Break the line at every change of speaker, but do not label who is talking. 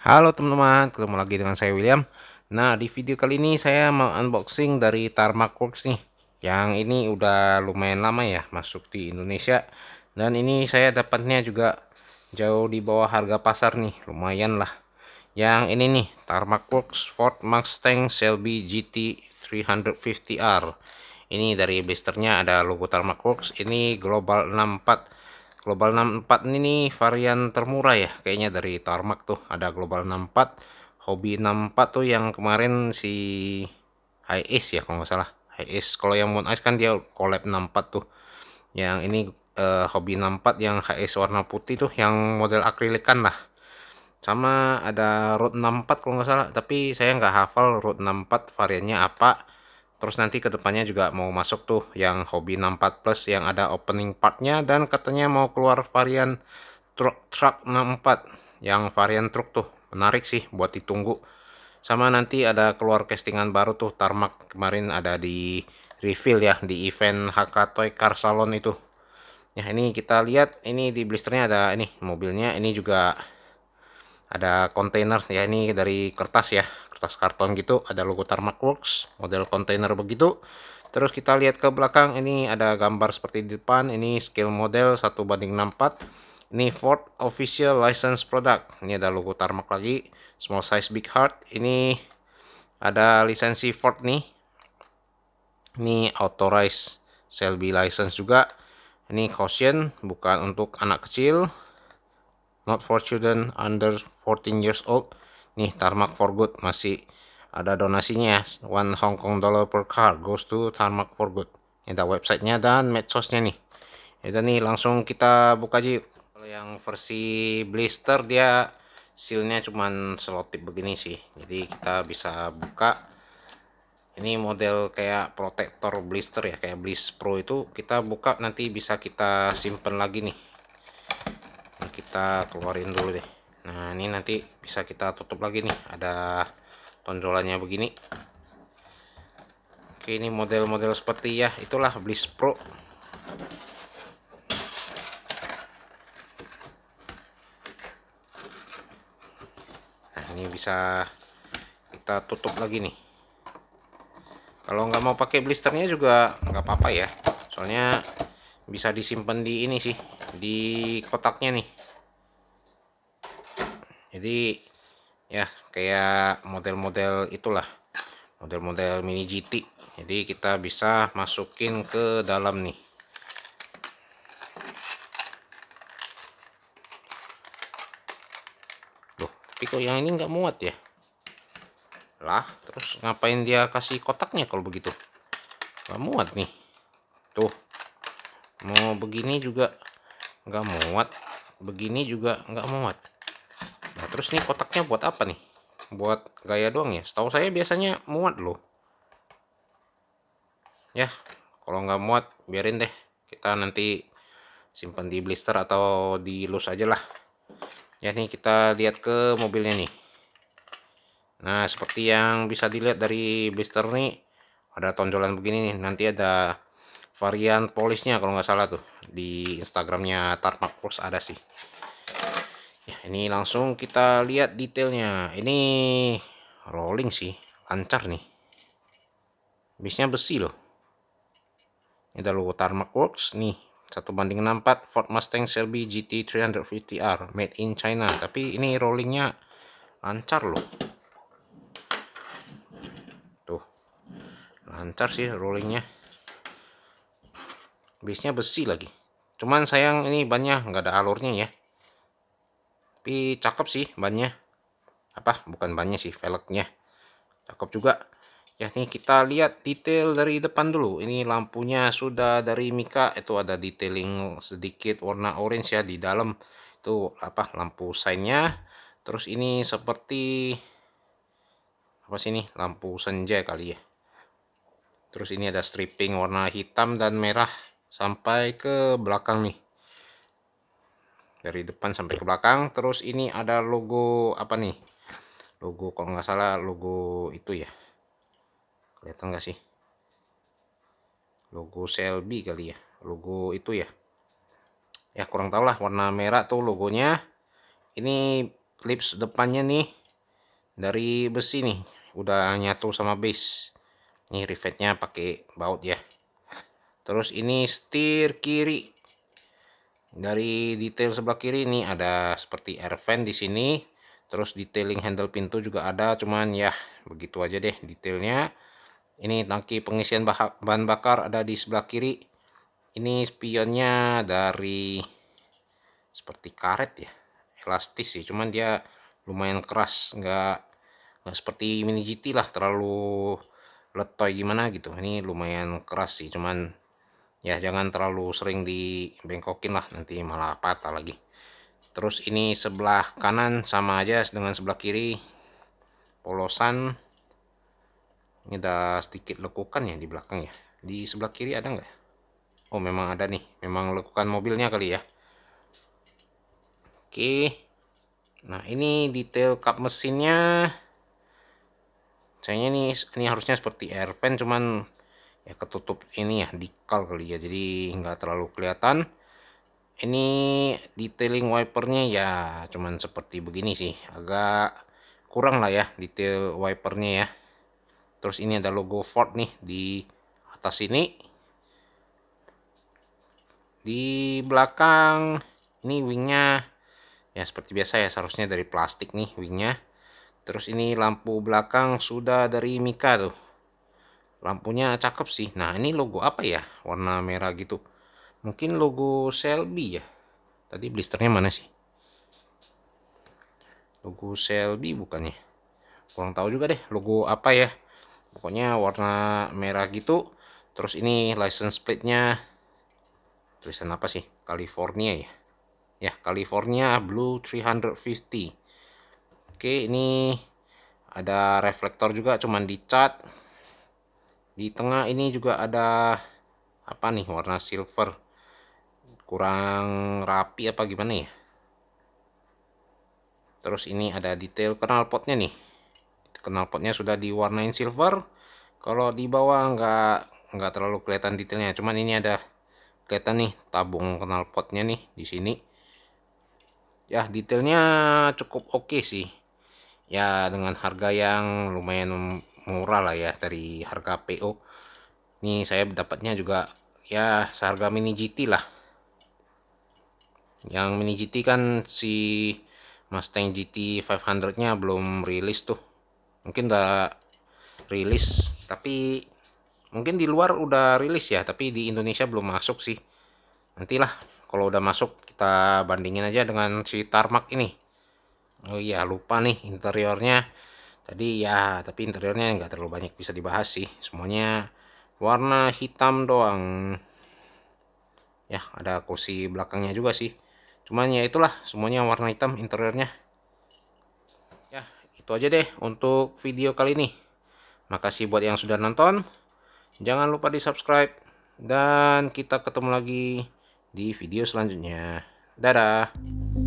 Halo teman-teman, ketemu lagi dengan saya William. Nah, di video kali ini saya mau unboxing dari Tarmac Works nih. Yang ini udah lumayan lama ya masuk di Indonesia. Dan ini saya dapatnya juga jauh di bawah harga pasar nih, lumayan lah. Yang ini nih, Tarmac Works Ford Mustang Shelby GT 350R. Ini dari blisternya ada logo Tarmac Works, ini Global 64 Global 64 ini nih varian termurah ya kayaknya dari Tarmac tuh ada Global 64 Hobi 64 tuh yang kemarin si High Ace ya kalau nggak salah High Ace kalau yang Moon Ice kan dia collab 64 tuh yang ini uh, Hobi 64 yang High Ace warna putih tuh yang model akrilikan lah sama ada Road 64 kalau nggak salah tapi saya nggak hafal Road 64 variannya apa Terus nanti ke depannya juga mau masuk tuh yang hobi 64 plus yang ada opening partnya dan katanya mau keluar varian truk truck 64 yang varian truk tuh menarik sih buat ditunggu. Sama nanti ada keluar castingan baru tuh Tarmac kemarin ada di reveal ya di event HK Toy Car Salon itu. Ya ini kita lihat ini di blisternya ada ini mobilnya ini juga ada kontainer ya ini dari kertas ya kertas karton gitu ada logo Tarmac Works model kontainer begitu terus kita lihat ke belakang ini ada gambar seperti di depan ini scale model 1 banding 64 ini Ford official license product ini ada logo Tarmac lagi small size big heart ini ada lisensi Ford nih ini authorized Shelby license juga ini caution bukan untuk anak kecil not for children under 14 years old Nih, Tarmac for Good masih ada donasinya ya. One Hong Kong dollar per car goes to Tarmac for Good. Ini ada websitenya dan medsosnya nih. Itu ya, nih langsung kita buka aja Kalau yang versi blister dia sealnya cuman selotip begini sih. Jadi kita bisa buka. Ini model kayak protektor blister ya, kayak Bliss Pro itu kita buka nanti bisa kita simpen lagi nih. Nah, kita keluarin dulu deh nah ini nanti bisa kita tutup lagi nih ada tonjolannya begini oke ini model-model seperti ya itulah Bliss Pro nah ini bisa kita tutup lagi nih kalau nggak mau pakai blisternya juga nggak apa-apa ya soalnya bisa disimpan di ini sih di kotaknya nih jadi ya kayak model-model itulah model-model mini GT jadi kita bisa masukin ke dalam nih loh tapi kok yang ini nggak muat ya lah terus ngapain dia kasih kotaknya kalau begitu nggak muat nih tuh mau begini juga nggak muat begini juga nggak muat Nah, terus nih kotaknya buat apa nih? Buat gaya doang ya? Setahu saya biasanya muat loh. Ya, kalau nggak muat biarin deh. Kita nanti simpan di blister atau di loose aja lah. Ya nih kita lihat ke mobilnya nih. Nah, seperti yang bisa dilihat dari blister nih ada tonjolan begini nih. Nanti ada varian polisnya kalau nggak salah tuh di Instagramnya Tarmac Plus ada sih ini langsung kita lihat detailnya ini rolling sih lancar nih bisnya besi loh ini ada logo Tarmac Works nih satu banding 64 Ford Mustang Shelby GT 350R made in China tapi ini rollingnya lancar loh tuh lancar sih rollingnya bisnya besi lagi cuman sayang ini bannya nggak ada alurnya ya tapi cakep sih bannya apa bukan bannya sih velgnya cakep juga ya ini kita lihat detail dari depan dulu ini lampunya sudah dari Mika itu ada detailing sedikit warna orange ya di dalam itu apa lampu sainya. terus ini seperti apa sih ini lampu senja kali ya terus ini ada stripping warna hitam dan merah sampai ke belakang nih dari depan sampai ke belakang terus ini ada logo apa nih logo kalau nggak salah logo itu ya kelihatan nggak sih logo Selby kali ya logo itu ya ya kurang tahu lah warna merah tuh logonya ini lips depannya nih dari besi nih udah nyatu sama base ini rivetnya pakai baut ya terus ini setir kiri dari detail sebelah kiri ini ada seperti air vent di sini terus detailing handle pintu juga ada cuman ya begitu aja deh detailnya ini tangki pengisian bahan bakar ada di sebelah kiri ini spionnya dari seperti karet ya elastis sih cuman dia lumayan keras nggak nggak seperti mini GT lah terlalu letoy gimana gitu ini lumayan keras sih cuman ya jangan terlalu sering dibengkokin lah nanti malah patah lagi terus ini sebelah kanan sama aja dengan sebelah kiri polosan ini ada sedikit lekukan ya di belakang ya di sebelah kiri ada nggak Oh memang ada nih memang lekukan mobilnya kali ya Oke nah ini detail kap mesinnya Kayaknya ini ini harusnya seperti air fan cuman ya ketutup ini ya dikal kali ya jadi nggak terlalu kelihatan ini detailing wipernya ya cuman seperti begini sih agak kurang lah ya detail wipernya ya terus ini ada logo Ford nih di atas ini di belakang ini wingnya ya seperti biasa ya seharusnya dari plastik nih wingnya terus ini lampu belakang sudah dari Mika tuh lampunya cakep sih nah ini logo apa ya warna merah gitu mungkin logo Shelby ya tadi blisternya mana sih logo Shelby bukannya kurang tahu juga deh logo apa ya pokoknya warna merah gitu terus ini license plate nya tulisan apa sih California ya ya California Blue 350 oke ini ada reflektor juga cuman dicat di tengah ini juga ada apa nih warna silver kurang rapi apa gimana ya terus ini ada detail knalpotnya nih knalpotnya sudah diwarnain silver kalau di bawah nggak nggak terlalu kelihatan detailnya cuman ini ada kelihatan nih tabung knalpotnya nih di sini ya detailnya cukup oke okay sih ya dengan harga yang lumayan murah lah ya dari harga PO ini saya dapatnya juga ya seharga mini GT lah yang mini GT kan si Mustang GT 500 nya belum rilis tuh mungkin udah rilis tapi mungkin di luar udah rilis ya tapi di Indonesia belum masuk sih nantilah kalau udah masuk kita bandingin aja dengan si tarmac ini oh iya lupa nih interiornya tadi ya tapi interiornya nggak terlalu banyak bisa dibahas sih semuanya warna hitam doang ya ada kursi belakangnya juga sih cuman ya itulah semuanya warna hitam interiornya ya itu aja deh untuk video kali ini makasih buat yang sudah nonton jangan lupa di subscribe dan kita ketemu lagi di video selanjutnya dadah